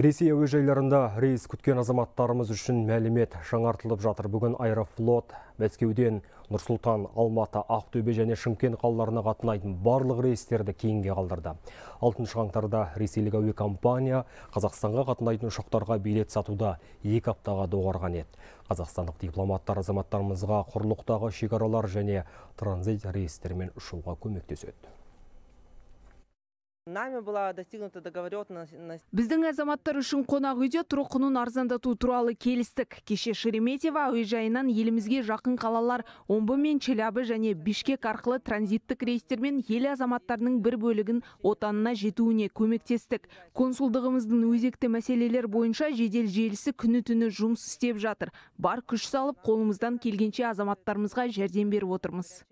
Ресей әуежайларында рейс күткен азаматтарымыз үшін мәлімет жаңартылып жатыр. Бүгін аэрофлот Мәскеуден Нұрсултан, Алматы, Ақтөбе және Шымкент қалаларына қатынайтын барлық рейстерді кейінге қалдырды. 6 қаңтарда ресейлік әуе компания Қазақстанға қатынайтын ұшақтарға билет сатуда екі аптаға доғарған еді. Қазақстандық дипломаттар азаматтарымызға құрлықтағы шекаралар және транзит рейстермен ұшуға көмектеседі нами была достигнута договоренность біздің азаматтар үшін қонақ үйде тұру құнын арзандату туралы келістік кеше шереметьево әуежайынан елімізге жақын қалалар омбы мен челябі және бишкек арқылы транзиттік рейстермен ел азаматтарының бір бөлігін отанына жетуіне көмектестік консулдығымыздың өзекті мәселелер бойынша жедел желісі күні түні жұмыс істеп жатыр бар күш салып қолымыздан келгенше азаматтарымызға жәрдем беріп отырмыз